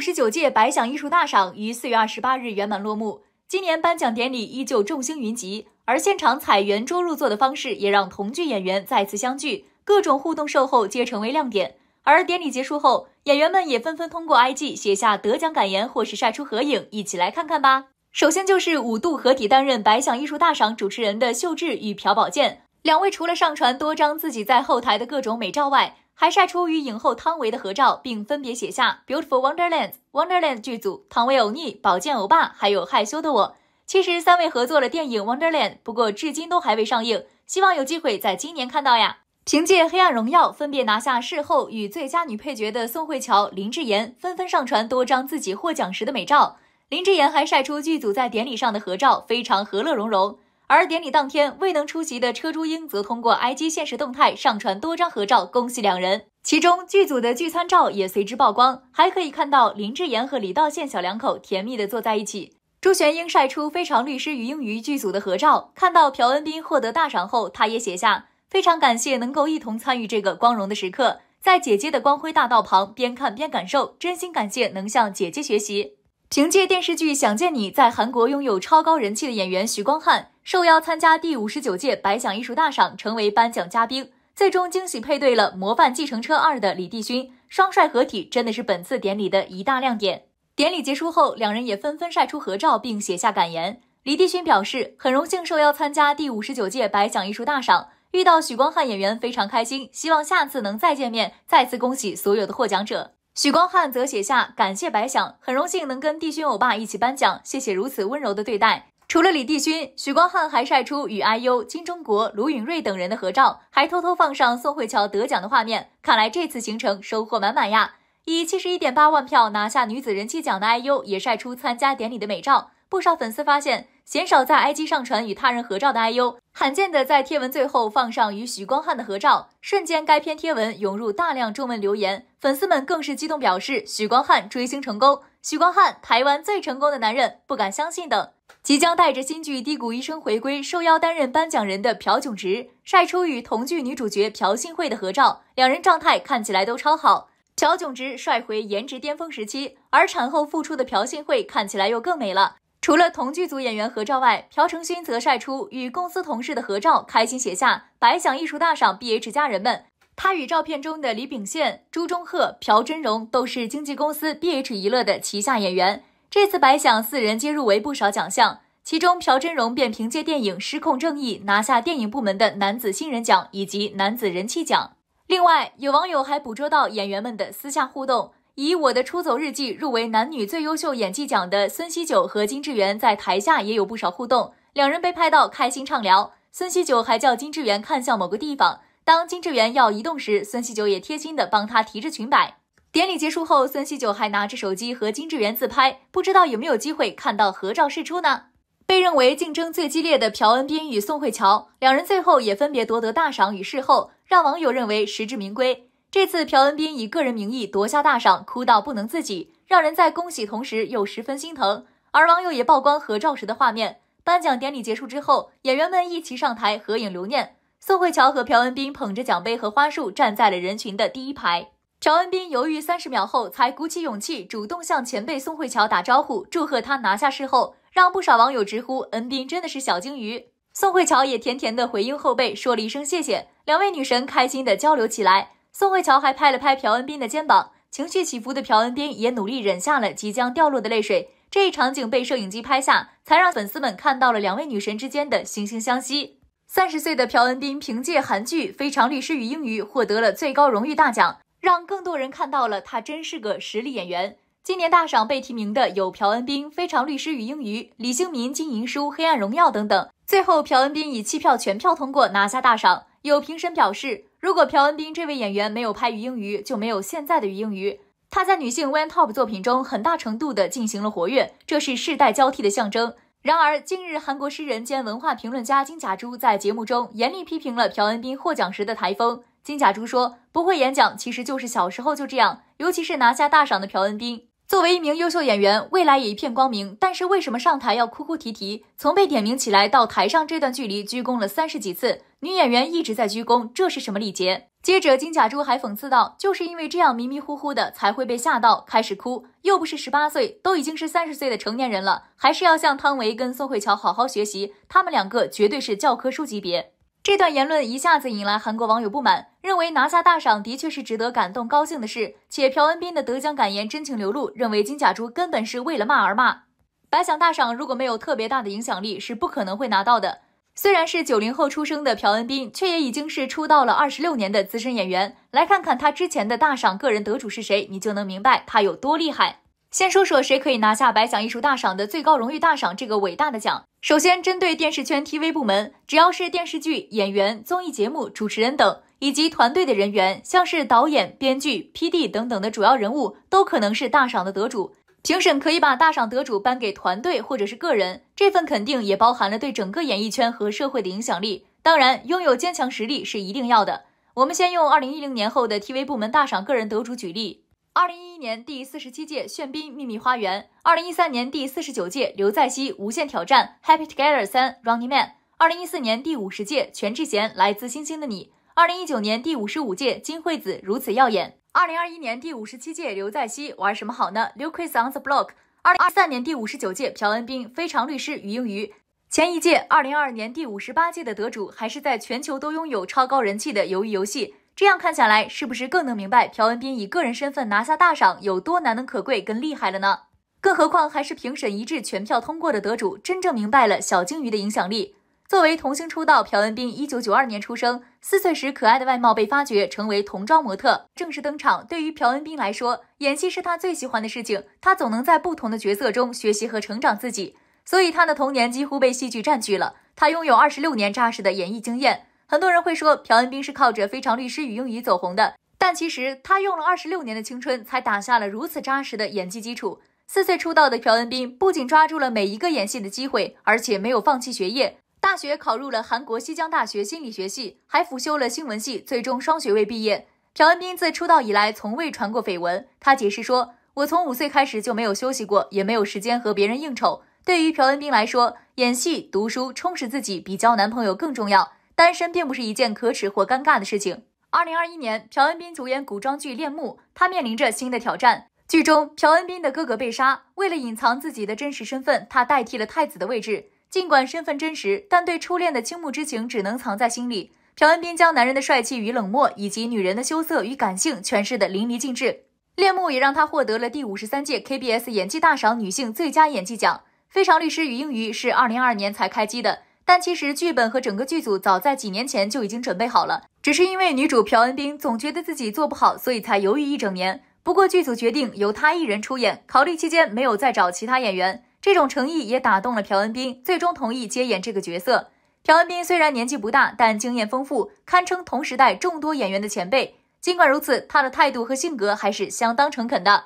十九届百想艺术大赏于四月二十八日圆满落幕。今年颁奖典礼依旧众星云集，而现场彩圆桌入座的方式也让同剧演员再次相聚，各种互动售后皆成为亮点。而典礼结束后，演员们也纷纷通过 IG 写下得奖感言，或是晒出合影，一起来看看吧。首先就是五度合体担任百想艺术大赏主持人的秀智与朴宝剑，两位除了上传多张自己在后台的各种美照外，还晒出与影后汤唯的合照，并分别写下 beautiful wonderland wonderland 剧组汤唯欧尼宝剑欧巴还有害羞的我。其实三位合作的电影 wonderland 不过至今都还未上映，希望有机会在今年看到呀。凭借《黑暗荣耀》分别拿下视后与最佳女配角的宋慧乔、林志妍纷纷上传多张自己获奖时的美照。林志妍还晒出剧组在典礼上的合照，非常和乐融融。而典礼当天未能出席的车珠英则通过 IG 现实动态上传多张合照，恭喜两人。其中剧组的聚餐照也随之曝光，还可以看到林志妍和李道宪小两口甜蜜的坐在一起。朱玄英晒出《非常律师于英于》剧组的合照，看到朴恩斌获得大赏后，他也写下非常感谢能够一同参与这个光荣的时刻，在姐姐的光辉大道旁边看边感受，真心感谢能向姐姐学习。凭借电视剧《想见你》在韩国拥有超高人气的演员徐光汉。受邀参加第五十九届白奖艺术大赏，成为颁奖嘉宾，最终惊喜配对了《模范继承车二》的李帝勋，双帅合体真的是本次典礼的一大亮点。典礼结束后，两人也纷纷晒出合照，并写下感言。李帝勋表示很荣幸受邀参加第五十九届白奖艺术大赏，遇到许光汉演员非常开心，希望下次能再见面。再次恭喜所有的获奖者。许光汉则写下感谢白想，很荣幸能跟帝勋欧巴一起颁奖，谢谢如此温柔的对待。除了李帝勋，许光汉还晒出与 IU、金钟国、卢允瑞等人的合照，还偷偷放上宋慧乔得奖的画面。看来这次行程收获满满呀！以七十一点八万票拿下女子人气奖的 IU 也晒出参加典礼的美照。不少粉丝发现，鲜少在 IG 上传与他人合照的 IU，罕见的在贴文最后放上与许光汉的合照，瞬间该篇贴文涌入大量中文留言，粉丝们更是激动表示许光汉追星成功。许光汉，台湾最成功的男人，不敢相信等，即将带着新剧《低谷医生》回归，受邀担任颁奖人的朴炯植晒出与同剧女主角朴信惠的合照，两人状态看起来都超好。朴炯植帅回颜值巅峰时期，而产后复出的朴信惠看起来又更美了。除了同剧组演员合照外，朴成勋则晒出与公司同事的合照，开心写下“白想艺术大赏 B H 家人们”。他与照片中的李秉宪、朱钟赫、朴真荣都是经纪公司 B H 娱乐的旗下演员。这次白想四人皆入围不少奖项，其中朴真荣便凭借电影《失控正义》拿下电影部门的男子新人奖以及男子人气奖。另外，有网友还捕捉到演员们的私下互动。以《我的出走日记》入围男女最优秀演技奖的孙锡九和金智媛在台下也有不少互动，两人被拍到开心畅聊。孙锡九还叫金智媛看向某个地方。当金智媛要移动时，孙锡久也贴心的帮她提着裙摆。典礼结束后，孙锡久还拿着手机和金智媛自拍，不知道有没有机会看到合照释出呢？被认为竞争最激烈的朴恩斌与宋慧乔两人最后也分别夺得大赏与事后，让网友认为实至名归。这次朴恩斌以个人名义夺下大赏，哭到不能自己，让人在恭喜同时又十分心疼。而网友也曝光合照时的画面，颁奖典礼结束之后，演员们一齐上台合影留念。宋慧乔和朴恩斌捧着奖杯和花束站在了人群的第一排。朴恩斌犹豫三十秒后，才鼓起勇气主动向前辈宋慧乔打招呼，祝贺她拿下视后，让不少网友直呼恩斌真的是小鲸鱼。宋慧乔也甜甜地回应后辈，说了一声谢谢。两位女神开心地交流起来，宋慧乔还拍了拍朴恩斌的肩膀。情绪起伏的朴恩斌也努力忍下了即将掉落的泪水。这一场景被摄影机拍下，才让粉丝们看到了两位女神之间的惺惺相惜。三十岁的朴恩斌凭借韩剧《非常律师与英语》获得了最高荣誉大奖，让更多人看到了他真是个实力演员。今年大赏被提名的有朴恩斌《非常律师与英语》、李星民《金银书》、《黑暗荣耀》等等。最后，朴恩斌以七票全票通过拿下大赏。有评审表示，如果朴恩斌这位演员没有拍《于英语》，就没有现在的《于英语》。他在女性 One Top 作品中很大程度的进行了活跃，这是世代交替的象征。然而，近日，韩国诗人兼文化评论家金甲洙在节目中严厉批评了朴恩斌获奖时的台风。金甲洙说：“不会演讲其实就是小时候就这样，尤其是拿下大赏的朴恩斌。”作为一名优秀演员，未来也一片光明。但是为什么上台要哭哭啼啼？从被点名起来到台上这段距离，鞠躬了三十几次，女演员一直在鞠躬，这是什么礼节？接着金甲洙还讽刺道：“就是因为这样迷迷糊糊的，才会被吓到开始哭。又不是十八岁，都已经是三十岁的成年人了，还是要向汤唯跟宋慧乔好好学习，他们两个绝对是教科书级别。这段言论一下子引来韩国网友不满，认为拿下大赏的确是值得感动高兴的事，且朴恩斌的得奖感言真情流露，认为金甲洙根本是为了骂而骂，白想大赏如果没有特别大的影响力是不可能会拿到的。虽然是九零后出生的朴恩斌，却也已经是出道了二十六年的资深演员。来看看他之前的大赏个人得主是谁，你就能明白他有多厉害。先说说谁可以拿下白奖艺术大赏的最高荣誉大赏这个伟大的奖。首先，针对电视圈 TV 部门，只要是电视剧演员、综艺节目主持人等，以及团队的人员，像是导演、编剧、PD 等等的主要人物，都可能是大赏的得主。评审可以把大赏得主颁给团队或者是个人，这份肯定也包含了对整个演艺圈和社会的影响力。当然，拥有坚强实力是一定要的。我们先用二零一零年后的 TV 部门大赏个人得主举例。二零一一年第四十七届《炫宾秘密花园》，二零一三年第四十九届刘在熙《无限挑战 Happy Together 三 Running Man》，二零一四年第五十届全智贤《来自星星的你》，二零一九年第五十五届金惠子如此耀眼，二零二一年第五十七届刘在熙玩什么好呢？《刘奎 s on the block》，二零二三年第五十九届朴恩斌非常律师于英于。前一届二零二二年第五十八届的得主还是在全球都拥有超高人气的《鱿鱼游戏》。这样看下来，是不是更能明白朴恩斌以个人身份拿下大赏有多难能可贵跟厉害了呢？更何况还是评审一致全票通过的得主，真正明白了小鲸鱼的影响力。作为童星出道，朴恩斌一九九二年出生，四岁时可爱的外貌被发掘，成为童装模特，正式登场。对于朴恩斌来说，演戏是他最喜欢的事情，他总能在不同的角色中学习和成长自己，所以他的童年几乎被戏剧占据了。他拥有二十六年扎实的演艺经验。很多人会说朴恩斌是靠着《非常律师与《英语》走红的，但其实他用了二十六年的青春才打下了如此扎实的演技基础。四岁出道的朴恩斌不仅抓住了每一个演戏的机会，而且没有放弃学业，大学考入了韩国西江大学心理学系，还辅修了新闻系，最终双学位毕业。朴恩斌自出道以来从未传过绯闻。他解释说：“我从五岁开始就没有休息过，也没有时间和别人应酬。对于朴恩斌来说，演戏、读书充实自己比交男朋友更重要。”单身并不是一件可耻或尴尬的事情。二零二一年，朴恩斌主演古装剧《恋慕》，他面临着新的挑战。剧中，朴恩斌的哥哥被杀，为了隐藏自己的真实身份，他代替了太子的位置。尽管身份真实，但对初恋的倾慕之情只能藏在心里。朴恩斌将男人的帅气与冷漠，以及女人的羞涩与感性诠释得淋漓尽致。《恋慕》也让他获得了第五十三届 KBS 演技大赏女性最佳演技奖。《非常律师禹英瑜》是二零二二年才开机的。但其实剧本和整个剧组早在几年前就已经准备好了，只是因为女主朴恩斌总觉得自己做不好，所以才犹豫一整年。不过剧组决定由她一人出演，考虑期间没有再找其他演员，这种诚意也打动了朴恩斌，最终同意接演这个角色。朴恩斌虽然年纪不大，但经验丰富，堪称同时代众多演员的前辈。尽管如此，她的态度和性格还是相当诚恳的。